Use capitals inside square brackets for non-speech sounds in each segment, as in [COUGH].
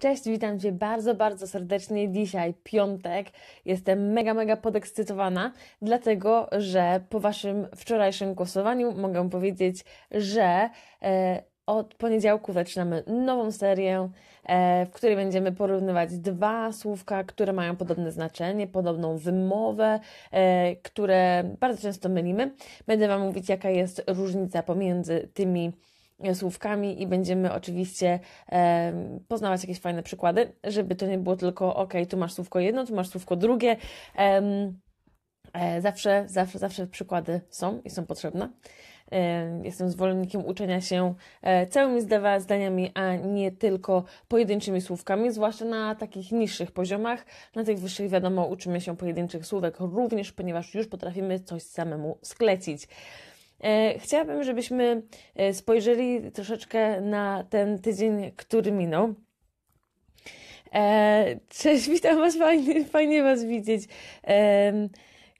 Cześć, witam Cię bardzo, bardzo serdecznie. Dzisiaj piątek. Jestem mega, mega podekscytowana, dlatego że po Waszym wczorajszym głosowaniu mogę powiedzieć, że e, od poniedziałku zaczynamy nową serię, e, w której będziemy porównywać dwa słówka, które mają podobne znaczenie, podobną wymowę, e, które bardzo często mylimy. Będę Wam mówić, jaka jest różnica pomiędzy tymi słówkami i będziemy oczywiście e, poznawać jakieś fajne przykłady, żeby to nie było tylko ok, tu masz słówko jedno, tu masz słówko drugie. E, e, zawsze, zawsze, zawsze przykłady są i są potrzebne. Jestem zwolennikiem uczenia się e, całymi zdaniami, a nie tylko pojedynczymi słówkami, zwłaszcza na takich niższych poziomach. Na tych wyższych, wiadomo, uczymy się pojedynczych słówek również, ponieważ już potrafimy coś samemu sklecić. E, chciałabym, żebyśmy e, spojrzeli troszeczkę na ten tydzień, który minął. E, cześć, [LAUGHS] witam Was, fajnie, fajnie Was widzieć.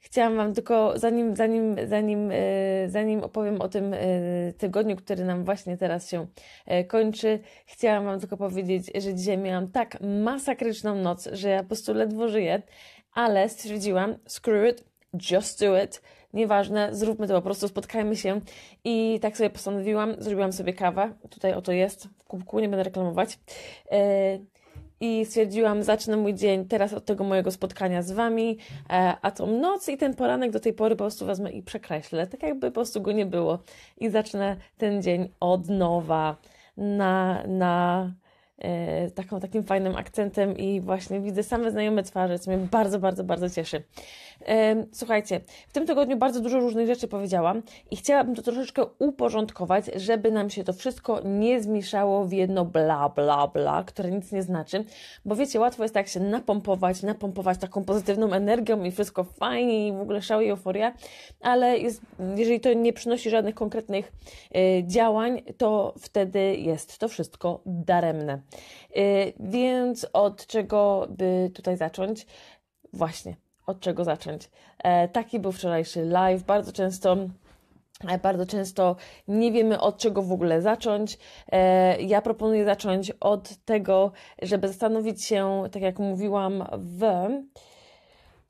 Chciałam Wam tylko, zanim, zanim, zanim, zanim opowiem o tym tygodniu, który nam właśnie teraz się kończy, chciałam Wam tylko powiedzieć, że dzisiaj miałam tak masakryczną noc, że ja po prostu ledwo żyję, ale stwierdziłam, screw it, just do it nieważne, zróbmy to po prostu, spotkajmy się. I tak sobie postanowiłam, zrobiłam sobie kawę, tutaj oto jest, w kubku, nie będę reklamować. E, I stwierdziłam, zacznę mój dzień teraz od tego mojego spotkania z Wami, e, a tą noc i ten poranek do tej pory po prostu wezmę i przekreślę, tak jakby po prostu go nie było. I zacznę ten dzień od nowa na, na E, taką, takim fajnym akcentem i właśnie widzę same znajome twarze, co mnie bardzo, bardzo, bardzo cieszy. E, słuchajcie, w tym tygodniu bardzo dużo różnych rzeczy powiedziałam i chciałabym to troszeczkę uporządkować, żeby nam się to wszystko nie zmieszało w jedno bla, bla, bla, które nic nie znaczy, bo wiecie, łatwo jest tak się napompować, napompować taką pozytywną energią i wszystko fajnie i w ogóle szał i euforia, ale jest, jeżeli to nie przynosi żadnych konkretnych e, działań, to wtedy jest to wszystko daremne. Y, więc od czego by tutaj zacząć? Właśnie, od czego zacząć? E, taki był wczorajszy live. Bardzo często e, bardzo często nie wiemy od czego w ogóle zacząć. E, ja proponuję zacząć od tego, żeby zastanowić się, tak jak mówiłam, w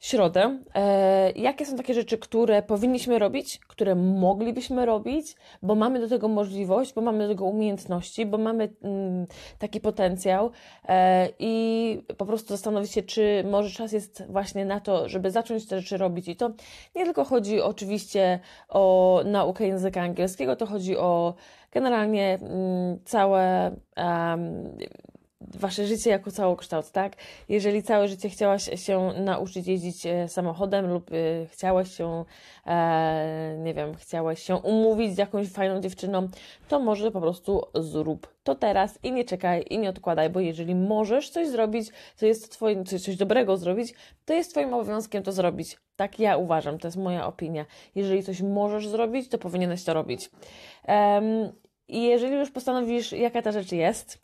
środę. E, jakie są takie rzeczy, które powinniśmy robić, które moglibyśmy robić, bo mamy do tego możliwość, bo mamy do tego umiejętności, bo mamy mm, taki potencjał e, i po prostu zastanowić się, czy może czas jest właśnie na to, żeby zacząć te rzeczy robić. I to nie tylko chodzi oczywiście o naukę języka angielskiego, to chodzi o generalnie mm, całe. Um, wasze życie jako całokształt, tak? Jeżeli całe życie chciałaś się nauczyć jeździć e, samochodem lub e, chciałaś się, e, nie wiem, chciałaś się umówić z jakąś fajną dziewczyną, to może po prostu zrób to teraz i nie czekaj i nie odkładaj, bo jeżeli możesz coś zrobić, co jest twoim, coś dobrego zrobić, to jest twoim obowiązkiem to zrobić. Tak ja uważam, to jest moja opinia. Jeżeli coś możesz zrobić, to powinieneś to robić. Um, jeżeli już postanowisz, jaka ta rzecz jest,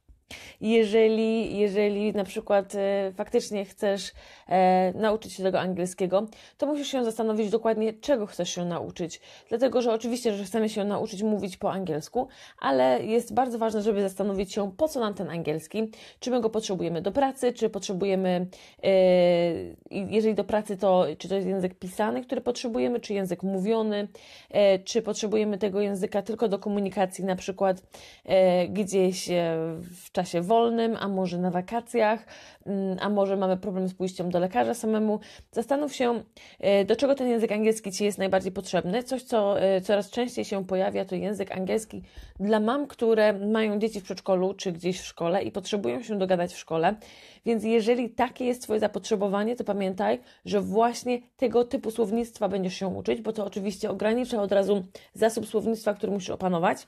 jeżeli, jeżeli na przykład e, faktycznie chcesz e, nauczyć się tego angielskiego, to musisz się zastanowić dokładnie, czego chcesz się nauczyć. Dlatego, że oczywiście, że chcemy się nauczyć mówić po angielsku, ale jest bardzo ważne, żeby zastanowić się, po co nam ten angielski, czy my go potrzebujemy do pracy, czy potrzebujemy, e, jeżeli do pracy, to czy to jest język pisany, który potrzebujemy, czy język mówiony, czy potrzebujemy tego języka tylko do komunikacji, na przykład gdzieś w czasie wolnym, a może na wakacjach, mm, a może mamy problem z pójściem do lekarza samemu. Zastanów się, e, do czego ten język angielski Ci jest najbardziej potrzebny. Coś, co e, coraz częściej się pojawia, to język angielski dla mam, które mają dzieci w przedszkolu czy gdzieś w szkole i potrzebują się dogadać w szkole. Więc jeżeli takie jest Twoje zapotrzebowanie, to pamiętaj, że właśnie tego typu słownictwa będziesz się uczyć, bo to oczywiście ogranicza od razu zasób słownictwa, który musisz opanować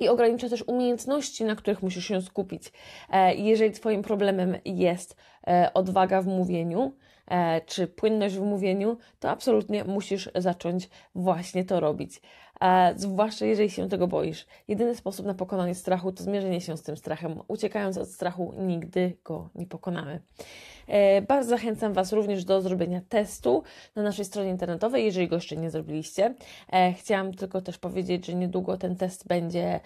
i ogranicza też umiejętności, na których musisz się skupić. E, jeżeli Twoim problemem jest e, odwaga w mówieniu, e, czy płynność w mówieniu, to absolutnie musisz zacząć właśnie to robić. E, zwłaszcza jeżeli się tego boisz. Jedyny sposób na pokonanie strachu to zmierzenie się z tym strachem. Uciekając od strachu, nigdy go nie pokonamy. E, bardzo zachęcam Was również do zrobienia testu na naszej stronie internetowej, jeżeli go jeszcze nie zrobiliście. E, chciałam tylko też powiedzieć, że niedługo ten test będzie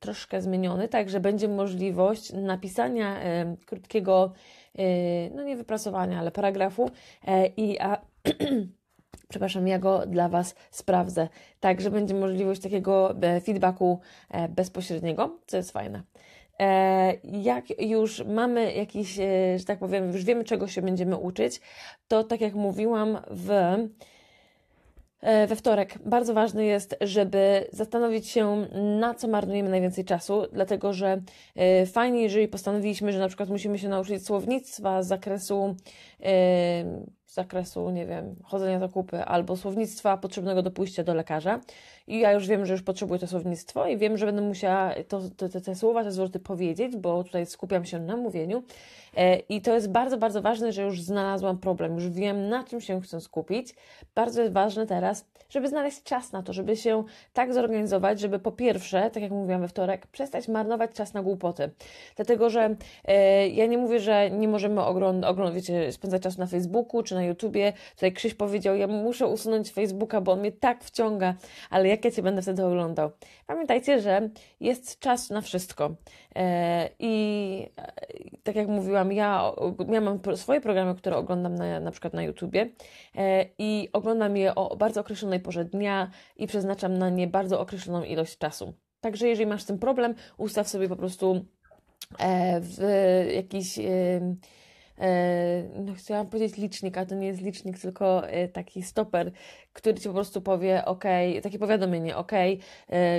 troszkę zmieniony, także będzie możliwość napisania krótkiego, no nie wypracowania, ale paragrafu i a, [CLEARS THROAT] przepraszam, ja go dla Was sprawdzę. Także będzie możliwość takiego e, feedbacku e, bezpośredniego, co jest fajne. E, jak już mamy jakiś, że tak powiem, już wiemy, czego się będziemy uczyć, to tak jak mówiłam w we wtorek bardzo ważne jest, żeby zastanowić się, na co marnujemy najwięcej czasu, dlatego że fajnie, jeżeli postanowiliśmy, że na przykład musimy się nauczyć słownictwa z zakresu z zakresu, nie wiem, chodzenia do kupy albo słownictwa potrzebnego do pójścia do lekarza. I ja już wiem, że już potrzebuję to słownictwo i wiem, że będę musiała to, te, te, te słowa, te zwroty powiedzieć, bo tutaj skupiam się na mówieniu. E, I to jest bardzo, bardzo ważne, że już znalazłam problem, już wiem, na czym się chcę skupić. Bardzo jest ważne teraz, żeby znaleźć czas na to, żeby się tak zorganizować, żeby po pierwsze, tak jak mówiłam we wtorek, przestać marnować czas na głupoty. Dlatego, że e, ja nie mówię, że nie możemy oglądać, ogląd, wiecie, spędzać czasu na Facebooku czy na YouTubie. Tutaj Krzyś powiedział, ja muszę usunąć Facebooka, bo on mnie tak wciąga, ale jak ja Cię będę wtedy oglądał? Pamiętajcie, że jest czas na wszystko. E, I e, tak jak mówiłam, ja, ja mam swoje programy, które oglądam na, na przykład na YouTubie e, i oglądam je o bardzo określonej porze dnia i przeznaczam na nie bardzo określoną ilość czasu. Także jeżeli masz ten problem, ustaw sobie po prostu w jakiś E, no chciałam powiedzieć licznik, a to nie jest licznik, tylko e, taki stoper, który ci po prostu powie, ok, takie powiadomienie, ok, e,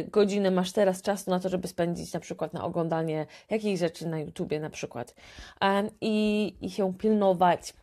godzinę masz teraz czasu na to, żeby spędzić na przykład na oglądanie jakiejś rzeczy na YouTubie na przykład i, i się pilnować.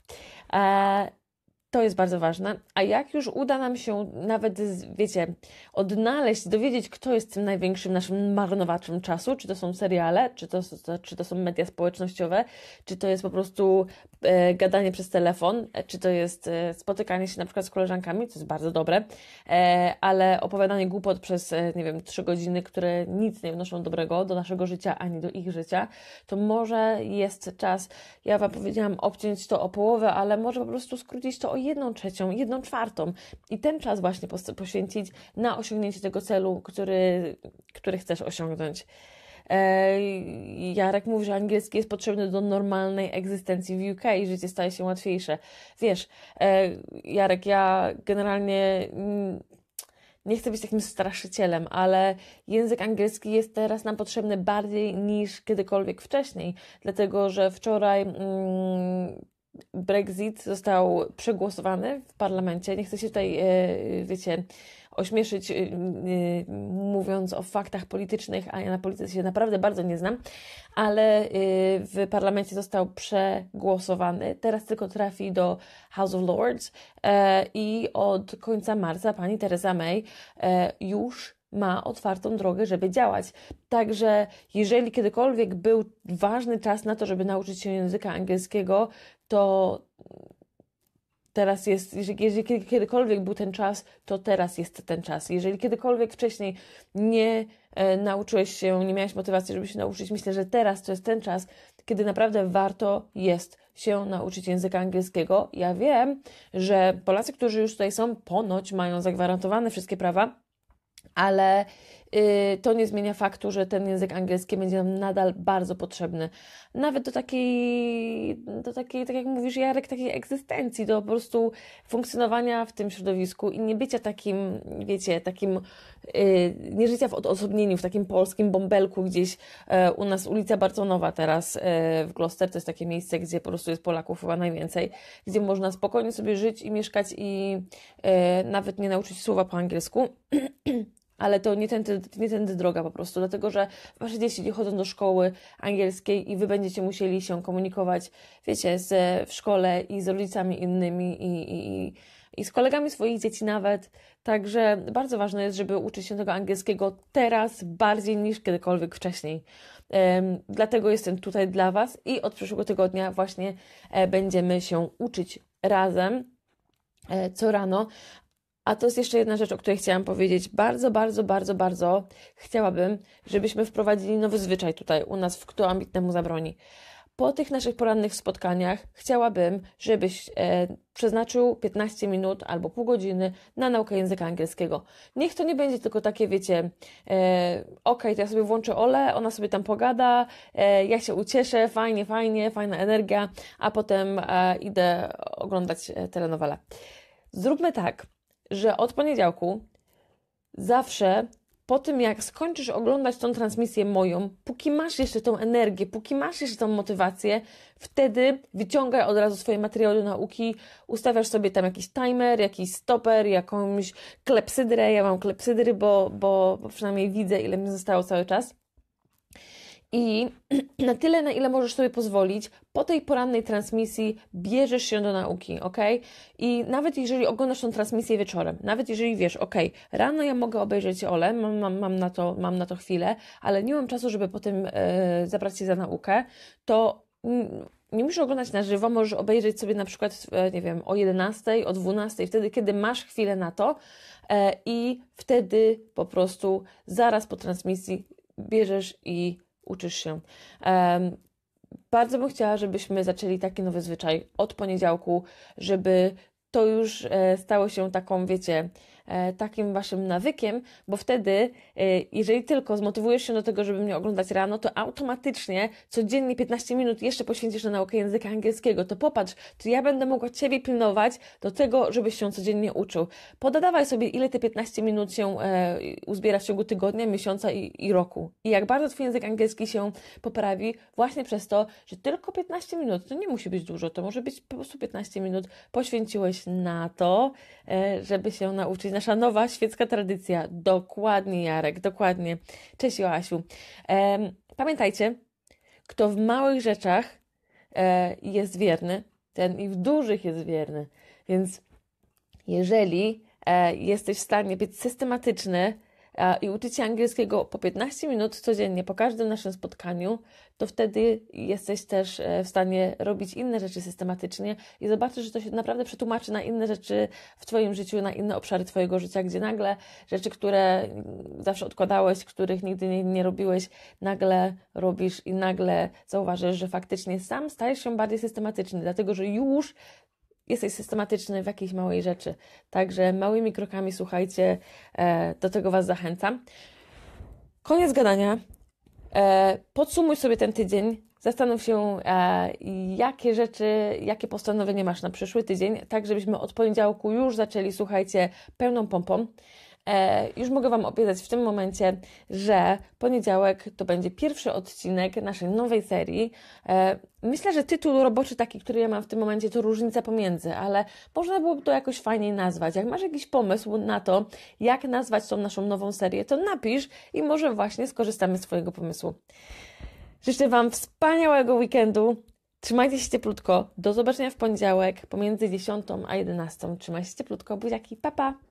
To jest bardzo ważne. A jak już uda nam się nawet, wiecie, odnaleźć, dowiedzieć, kto jest tym największym naszym marnowaczem czasu, czy to są seriale, czy to, czy to są media społecznościowe, czy to jest po prostu e, gadanie przez telefon, e, czy to jest e, spotykanie się na przykład z koleżankami, co jest bardzo dobre, e, ale opowiadanie głupot przez, e, nie wiem, trzy godziny, które nic nie wnoszą dobrego do naszego życia ani do ich życia, to może jest czas, ja Wam powiedziałam, obciąć to o połowę, ale może po prostu skrócić to o jedną trzecią, jedną czwartą i ten czas właśnie poświęcić na osiągnięcie tego celu, który, który chcesz osiągnąć. Jarek mówi, że angielski jest potrzebny do normalnej egzystencji w UK i życie staje się łatwiejsze. Wiesz, e, Jarek, ja generalnie nie chcę być takim straszycielem, ale język angielski jest teraz nam potrzebny bardziej niż kiedykolwiek wcześniej, dlatego że wczoraj. Mm, Brexit został przegłosowany w parlamencie. Nie chcę się tutaj, e, wiecie, ośmieszyć e, mówiąc o faktach politycznych, a ja na polityce się naprawdę bardzo nie znam, ale e, w parlamencie został przegłosowany. Teraz tylko trafi do House of Lords i od końca marca pani Theresa May już ma otwartą drogę, żeby działać. Także jeżeli kiedykolwiek był ważny czas na to, żeby nauczyć się języka angielskiego, to teraz jest, jeżeli, kiedykolwiek był ten czas, to teraz jest ten czas. Jeżeli kiedykolwiek wcześniej nie e, nauczyłeś się, nie miałeś motywacji, żeby się nauczyć, myślę, że teraz to jest ten czas, kiedy naprawdę warto jest się nauczyć języka angielskiego. Ja wiem, że Polacy, którzy już tutaj są, ponoć mają zagwarantowane wszystkie prawa, ale y, to nie zmienia faktu, że ten język angielski będzie nam nadal bardzo potrzebny. Nawet do takiej, do takiej, tak jak mówisz, Jarek, takiej egzystencji, do po prostu funkcjonowania w tym środowisku i nie bycia takim, wiecie, takim, y, nie życia w odosobnieniu, w takim polskim bąbelku gdzieś e, u nas ulica Bartonowa teraz e, w Gloucester, to jest takie miejsce, gdzie po prostu jest Polaków chyba najwięcej, gdzie można spokojnie sobie żyć i mieszkać i e, nawet nie nauczyć słowa po angielsku. [CLEARS THROAT] Ale to nie tędy, nie tędy droga po prostu, dlatego że wasze dzieci nie chodzą do szkoły angielskiej i wy będziecie musieli się komunikować, wiecie, z, w szkole i z rodzicami innymi i, i, i, i z kolegami swoich dzieci nawet. Także bardzo ważne jest, żeby uczyć się tego angielskiego teraz bardziej niż kiedykolwiek wcześniej. Um, dlatego jestem tutaj dla Was i od przyszłego tygodnia właśnie e, będziemy się uczyć razem e, co rano, a to jest jeszcze jedna rzecz, o której chciałam powiedzieć. Bardzo, bardzo, bardzo, bardzo chciałabym, żebyśmy wprowadzili nowy zwyczaj tutaj u nas, w kto ambitnemu zabroni. Po tych naszych porannych spotkaniach chciałabym, żebyś e, przeznaczył 15 minut albo pół godziny na naukę języka angielskiego. Niech to nie będzie tylko takie, wiecie, e, ok, to ja sobie włączę Ole, ona sobie tam pogada, e, ja się ucieszę, fajnie, fajnie, fajna energia, a potem e, idę oglądać e, telenowele. Zróbmy tak, że od poniedziałku zawsze po tym, jak skończysz oglądać tą transmisję moją, póki masz jeszcze tą energię, póki masz jeszcze tą motywację, wtedy wyciągaj od razu swoje materiały do nauki, ustawiasz sobie tam jakiś timer, jakiś stoper, jakąś klepsydrę. Ja mam klepsydry, bo, bo, bo przynajmniej widzę, ile mi zostało cały czas i [CLEARS THROAT] na tyle, na ile możesz sobie pozwolić, po tej porannej transmisji bierzesz się do nauki, ok? I nawet jeżeli oglądasz tą transmisję wieczorem, nawet jeżeli wiesz, ok, rano ja mogę obejrzeć Ole, mam, mam, mam, na, to, mam na to chwilę, ale nie mam czasu, żeby potem e, zabrać się za naukę, to nie musisz oglądać na żywo, możesz obejrzeć sobie na przykład, e, nie wiem, o 11, o 12, wtedy, kiedy masz chwilę na to e, i wtedy po prostu zaraz po transmisji bierzesz i uczysz się. Um, bardzo bym chciała, żebyśmy zaczęli taki nowy zwyczaj od poniedziałku, żeby to już e, stało się taką, wiecie, E, takim waszym nawykiem, bo wtedy, e, jeżeli tylko zmotywujesz się do tego, żeby mnie oglądać rano, to automatycznie codziennie 15 minut jeszcze poświęcisz na naukę języka angielskiego. To popatrz, to ja będę mogła ciebie pilnować do tego, żebyś się codziennie uczył. Podadawaj sobie, ile te 15 minut się e, uzbiera w ciągu tygodnia, miesiąca i, i roku. I jak bardzo twój język angielski się poprawi właśnie przez to, że tylko 15 minut, to nie musi być dużo, to może być po prostu 15 minut poświęciłeś na to, żeby się nauczyć nasza nowa świecka tradycja. Dokładnie, Jarek, dokładnie. Cześć, Joasiu. E, pamiętajcie, kto w małych rzeczach e, jest wierny, ten i w dużych jest wierny. Więc jeżeli e, jesteś w stanie być systematyczny i uczyć się angielskiego po 15 minut codziennie po każdym naszym spotkaniu, to wtedy jesteś też e, w stanie robić inne rzeczy systematycznie i zobaczysz, że to się naprawdę przetłumaczy na inne rzeczy w Twoim życiu, na inne obszary Twojego życia, gdzie nagle rzeczy, które zawsze odkładałeś, których nigdy nie, nie robiłeś, nagle robisz i nagle zauważysz, że faktycznie sam stajesz się bardziej systematyczny, dlatego że już jesteś systematyczny w jakiejś małej rzeczy. Także małymi krokami, słuchajcie, e, do tego Was zachęcam. Koniec gadania. E, podsumuj sobie ten tydzień. Zastanów się, e, jakie rzeczy, jakie postanowienia masz na przyszły tydzień, tak żebyśmy od poniedziałku już zaczęli, słuchajcie, pełną pompą. E, już mogę Wam obiecać w tym momencie, że poniedziałek to będzie pierwszy odcinek naszej nowej serii. E, myślę, że tytuł roboczy taki, który ja mam w tym momencie, to różnica pomiędzy, ale można byłoby to jakoś fajniej nazwać. Jak masz jakiś pomysł na to, jak nazwać tą naszą nową serię, to napisz i może właśnie skorzystamy z Twojego pomysłu. Życzę Wam wspaniałego weekendu. Trzymajcie się cieplutko. Do zobaczenia w poniedziałek pomiędzy 10 a 11. Trzymajcie się cieplutko. Buziaki. Pa, pa!